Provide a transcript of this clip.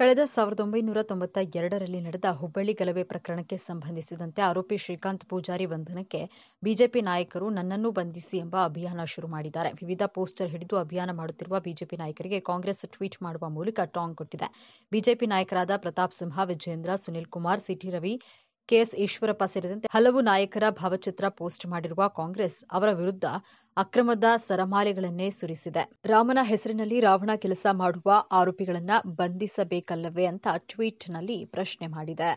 ಕಳೆದ ಸಾವಿರದ ಒಂಬೈನೂರ ತೊಂಬತ್ತ ಎರಡರಲ್ಲಿ ನಡೆದ ಹುಬ್ಬಳ್ಳಿ ಗಲಭೆ ಪ್ರಕರಣಕ್ಕೆ ಸಂಬಂಧಿಸಿದಂತೆ ಆರೋಪಿ ಶ್ರೀಕಾಂತ್ ಪೂಜಾರಿ ಬಂಧನಕ್ಕೆ ಬಿಜೆಪಿ ನಾಯಕರು ನನ್ನನ್ನು ಬಂಧಿಸಿ ಎಂಬ ಅಭಿಯಾನ ಶುರು ಮಾಡಿದ್ದಾರೆ ವಿವಿಧ ಪೋಸ್ಟರ್ ಹಿಡಿದು ಅಭಿಯಾನ ಮಾಡುತ್ತಿರುವ ಬಿಜೆಪಿ ನಾಯಕರಿಗೆ ಕಾಂಗ್ರೆಸ್ ಟ್ವೀಟ್ ಮಾಡುವ ಮೂಲಕ ಟಾಂಗ್ ಕೊಟ್ಟಿದೆ ಬಿಜೆಪಿ ನಾಯಕರಾದ ಪ್ರತಾಪ್ ಸಿಂಹ ವಿಜಯೇಂದ್ರ ಸುನೀಲ್ ಕುಮಾರ್ ಸಿಟಿ ರವಿ ಕೆಎಸ್ ಈಶ್ವರಪ್ಪ ಸೇರಿದಂತೆ ಹಲವು ನಾಯಕರ ಭಾವಚಿತ್ರ ಪೋಸ್ಟ್ ಮಾಡಿರುವ ಕಾಂಗ್ರೆಸ್ ಅವರ ವಿರುದ್ಧ ಅಕ್ರಮದ ಸರಮಾಲೆಗಳನ್ನೇ ಸುರಿಸಿದೆ ರಾಮನ ಹೆಸರಿನಲ್ಲಿ ರಾವಣ ಕೆಲಸ ಮಾಡುವ ಆರೋಪಿಗಳನ್ನ ಬಂಧಿಸಬೇಕಲ್ಲವೇ ಅಂತ ಟ್ವೀಟ್ನಲ್ಲಿ ಪ್ರಶ್ನೆ ಮಾಡಿದೆ